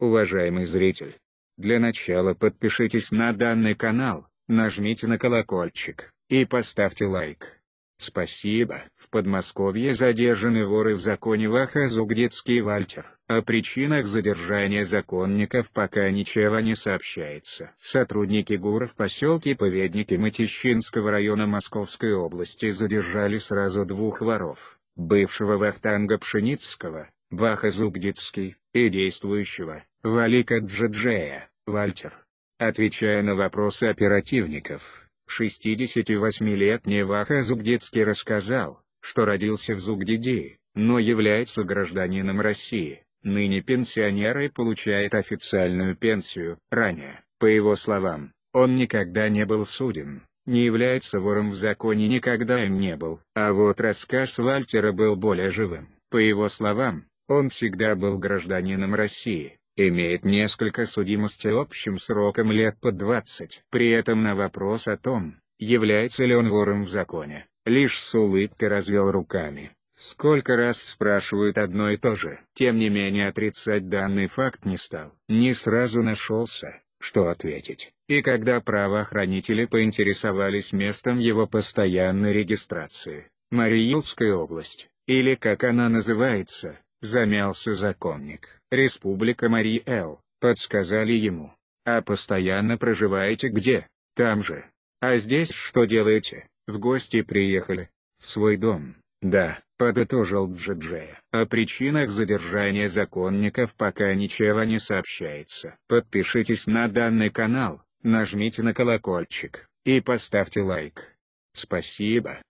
Уважаемый зритель, для начала подпишитесь на данный канал, нажмите на колокольчик, и поставьте лайк. Спасибо. В Подмосковье задержаны воры в законе Вахазугдецкий Вальтер. О причинах задержания законников пока ничего не сообщается. Сотрудники ГУР в поселке Поведники Матищинского района Московской области задержали сразу двух воров, бывшего Вахтанга Пшеницкого, Вахазугдецкий, и действующего, Валика Джаджея, Вальтер. Отвечая на вопросы оперативников, 68-летний Ваха Зугдицкий рассказал, что родился в Зугдиде, но является гражданином России, ныне пенсионер и получает официальную пенсию. Ранее, по его словам, он никогда не был суден, не является вором в законе никогда им не был. А вот рассказ Вальтера был более живым. По его словам, он всегда был гражданином России, имеет несколько судимостей общим сроком лет по 20. При этом на вопрос о том, является ли он вором в законе, лишь с улыбкой развел руками. Сколько раз спрашивают одно и то же. Тем не менее отрицать данный факт не стал. Не сразу нашелся, что ответить. И когда правоохранители поинтересовались местом его постоянной регистрации, Мариинская область, или как она называется, Замялся законник. Республика Мариэл, подсказали ему. А постоянно проживаете где? Там же. А здесь что делаете? В гости приехали. В свой дом. Да, подытожил Джиджея. О причинах задержания законников пока ничего не сообщается. Подпишитесь на данный канал, нажмите на колокольчик, и поставьте лайк. Спасибо.